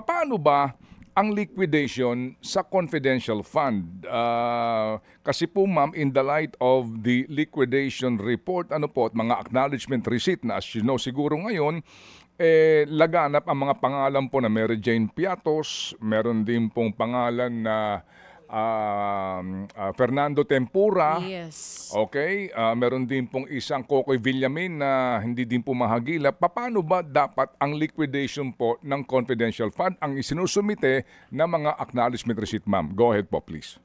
paano ba ang liquidation sa confidential fund? Uh, kasi po ma'am, in the light of the liquidation report, ano po, at mga acknowledgement receipt na as you know siguro ngayon, eh, laganap ang mga pangalan po na Mary Jane Piatos, meron din pong pangalan na uh, um, uh, Fernando Tempura. Yes. Okay, uh, meron din pong isang Kokoy Villamin na hindi din po mahagilap. Paano ba dapat ang liquidation po ng confidential fund ang isinusumite ng mga acknowledgement receipt, ma'am? Go ahead po, please.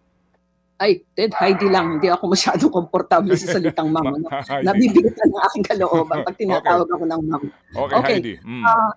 Ay, Ted, Heidi lang. Hindi ako masyadong komportable sa salitang ma'am. Ano? Nabibigitan ang aking kalooban pag tinatawag okay. ako ng ma'am. Okay, okay. Heidi. Mm. Uh,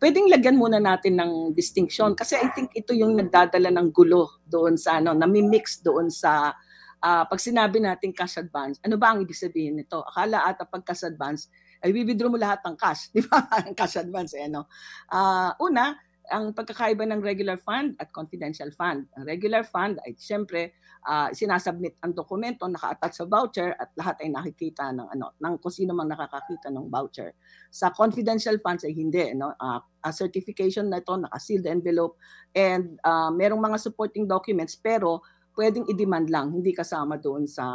pwedeng lagyan muna natin ng distinction kasi I think ito yung nagdadala ng gulo doon sa ano, nami-mix doon sa uh, pag sinabi natin cash advance. Ano ba ang ibig sabihin nito? Akala ata pag cash advance, ay bibidro mo lahat ng cash, di ba? Ang cash advance eh, no? Uh, una, ang pagkakaiba ng regular fund at confidential fund. Ang regular fund ay siyempre uh, sinasubmit ang dokumento, naka-attach sa voucher at lahat ay nakikita ng ano, ng kung sino mang nakakakita ng voucher. Sa confidential funds ay hindi, no? Uh, a certification na ito, naka-sealed envelope and uh, merong mga supporting documents pero pwedeng i-demand lang, hindi kasama doon sa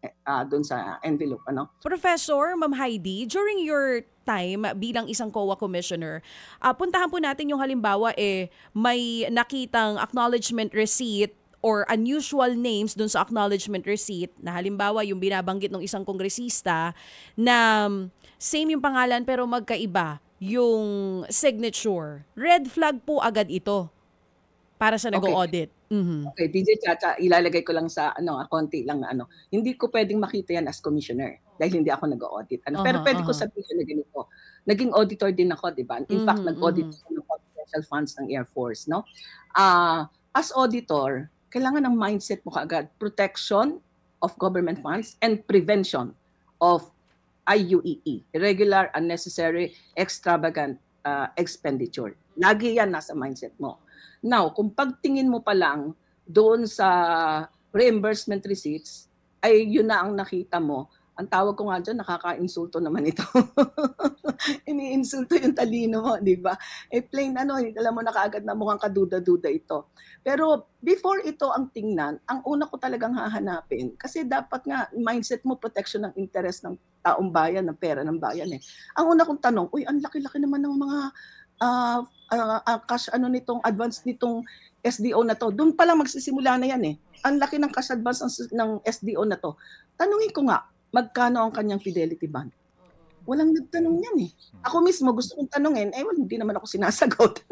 eh, uh, ah, doon sa envelope. Ano? Professor, Ma'am Heidi, during your time bilang isang COA commissioner, uh, puntahan po natin yung halimbawa eh, may nakitang acknowledgement receipt or unusual names dun sa acknowledgement receipt na halimbawa yung binabanggit ng isang kongresista na mm, same yung pangalan pero magkaiba yung signature. Red flag po agad ito para sa nag-audit. Mm-hmm. Okay, DJ Chacha, ilalagay ko lang sa ano, ah, konti lang na ano. Hindi ko pwedeng makita yan as commissioner dahil hindi ako nag-audit. Ano, uh-huh, pero pwede uh-huh. ko sabihin na ganito. Naging auditor din ako, 'di ba? In mm-hmm, fact, nag-audit mm-hmm. ako ng confidential funds ng Air Force, no? Uh, as auditor, kailangan ng mindset mo kaagad protection of government funds and prevention of IUEE, irregular, e, unnecessary, extravagant uh, expenditure. Lagi yan nasa mindset mo. Now, kung pagtingin mo pa lang doon sa reimbursement receipts, ay yun na ang nakita mo. Ang tawag ko nga dyan, nakaka-insulto naman ito. Iniinsulto yung talino mo, di ba? Eh plain ano, eh, alam mo na kaagad na mukhang kaduda-duda ito. Pero before ito ang tingnan, ang una ko talagang hahanapin. Kasi dapat nga, mindset mo, protection ng interest ng taong bayan, ng pera ng bayan eh. Ang una kong tanong, uy, ang laki-laki naman ng mga uh, ah, uh, ah, cash ah, ano nitong advance nitong SDO na to. Doon pa lang magsisimula na yan eh. Ang laki ng cash advance ng, ng SDO na to. Tanungin ko nga, magkano ang kanyang Fidelity Bank? Walang nagtanong yan eh. Ako mismo gusto kong tanungin, eh well, hindi naman ako sinasagot.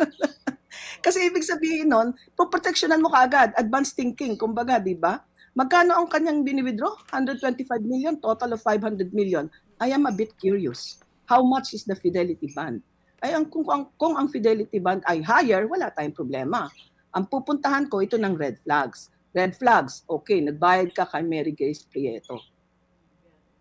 Kasi ibig sabihin nun, poproteksyonan mo kaagad, advanced thinking, kumbaga, di ba? Magkano ang kanyang biniwithdraw? 125 million, total of 500 million. I am a bit curious. How much is the Fidelity bond? ay ang, kung, ang, kung ang fidelity band ay higher, wala tayong problema. Ang pupuntahan ko, ito ng red flags. Red flags, okay, nagbayad ka kay Mary Grace Prieto.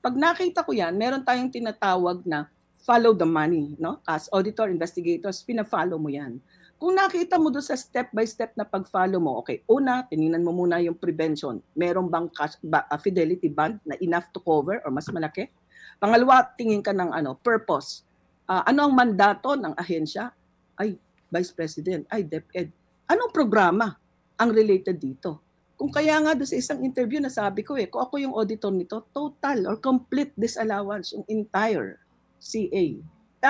Pag nakita ko yan, meron tayong tinatawag na follow the money. No? As auditor, investigators, pina-follow mo yan. Kung nakita mo doon sa step-by-step na pag-follow mo, okay, una, tiningnan mo muna yung prevention. Meron bang cash, ba, uh, fidelity band na enough to cover or mas malaki? Pangalawa, tingin ka ng ano, purpose Uh, ano ang mandato ng ahensya? Ay, Vice President, ay, DepEd. Anong programa ang related dito? Kung kaya nga doon sa isang interview na sabi ko eh, kung ako yung auditor nito, total or complete disallowance yung entire CA,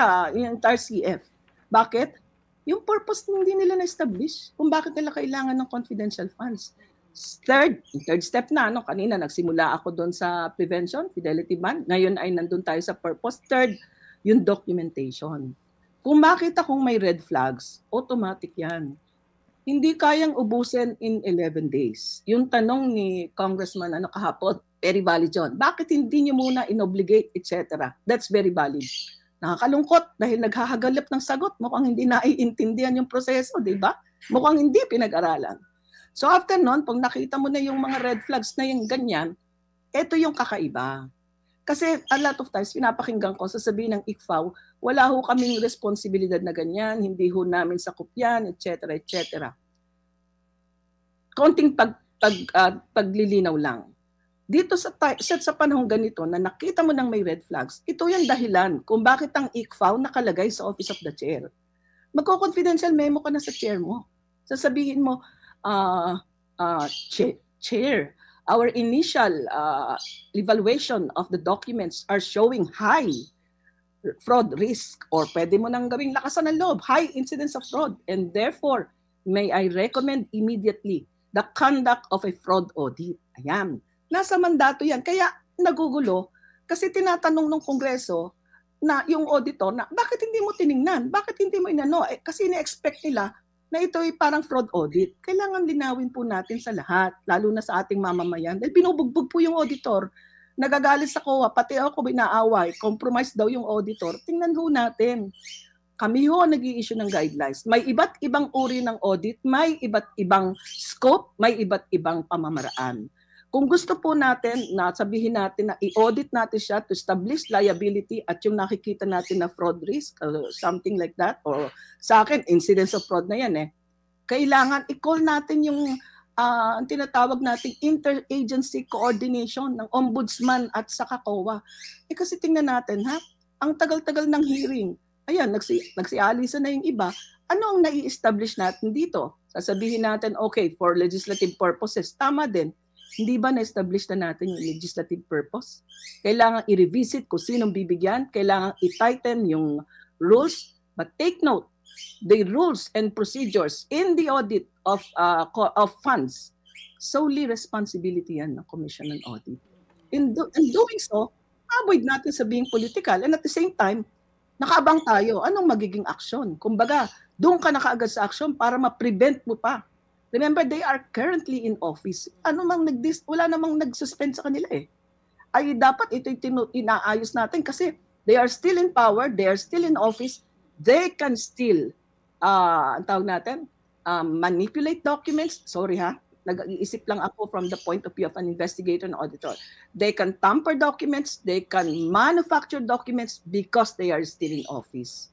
uh, ah, yung entire CF. Bakit? Yung purpose hindi nila na-establish kung bakit nila kailangan ng confidential funds. Third, third step na, no? kanina nagsimula ako doon sa prevention, fidelity band. Ngayon ay nandun tayo sa purpose. Third, yung documentation. Kung makita kong may red flags, automatic yan. Hindi kayang ubusin in 11 days. Yung tanong ni Congressman ano kahapon, very valid yun. Bakit hindi niyo muna inobligate, etc.? That's very valid. Nakakalungkot dahil naghahagalap ng sagot. Mukhang hindi naiintindihan yung proseso, di ba? Mukhang hindi pinag-aralan. So after nun, pag nakita mo na yung mga red flags na yung ganyan, ito yung kakaiba. Kasi a lot of times, pinapakinggan ko, sasabihin ng ICFAW, wala ho kaming responsibilidad na ganyan, hindi ho namin sakop yan, etc., etc. Konting pag, pag, uh, paglilinaw lang. Dito sa, set sa panahong ganito na nakita mo nang may red flags, ito yung dahilan kung bakit ang ICFAW nakalagay sa Office of the Chair. Magko-confidential memo ka na sa chair mo. Sasabihin mo, uh, uh, chair, chair, our initial uh, evaluation of the documents are showing high fraud risk or pwede mo nang gawing lakasan ng loob, high incidence of fraud. And therefore, may I recommend immediately the conduct of a fraud audit. Ayan. Nasa mandato yan. Kaya nagugulo kasi tinatanong ng Kongreso na yung auditor na bakit hindi mo tiningnan? Bakit hindi mo inano? Eh, kasi ni expect nila na ito ay parang fraud audit. Kailangan linawin po natin sa lahat, lalo na sa ating mamamayan. Dahil binubugbog po yung auditor. Nagagalit sa COA, pati ako binaaway, compromise daw yung auditor. Tingnan ho natin. Kami ho ang nag issue ng guidelines. May iba't ibang uri ng audit, may iba't ibang scope, may iba't ibang pamamaraan. Kung gusto po natin na sabihin natin na i-audit natin siya to establish liability at yung nakikita natin na fraud risk, or uh, something like that, or sa akin, incidence of fraud na yan eh, kailangan i-call natin yung uh, ang tinatawag nating interagency coordination ng ombudsman at sa COA. Eh kasi tingnan natin ha, ang tagal-tagal ng hearing, ayan, nagsi, nagsialisa na yung iba, ano ang nai-establish natin dito? Sasabihin natin, okay, for legislative purposes, tama din. Hindi ba na-establish na natin yung legislative purpose? Kailangan i-revisit kung sinong bibigyan, kailangan i-tighten yung rules. But take note, the rules and procedures in the audit of, uh, of funds, solely responsibility yan ng Commission on Audit. In, do- in doing so, avoid natin sabihing political and at the same time, nakabang tayo. Anong magiging aksyon? Kumbaga, doon ka na kaagad sa aksyon para ma-prevent mo pa Remember, they are currently in office. Ano mang nag wala namang nag-suspend sa kanila eh. Ay dapat ito inaayos natin kasi they are still in power, they are still in office, they can still, uh, ang tawag natin, um, manipulate documents. Sorry ha, nag-iisip lang ako from the point of view of an investigator and auditor. They can tamper documents, they can manufacture documents because they are still in office.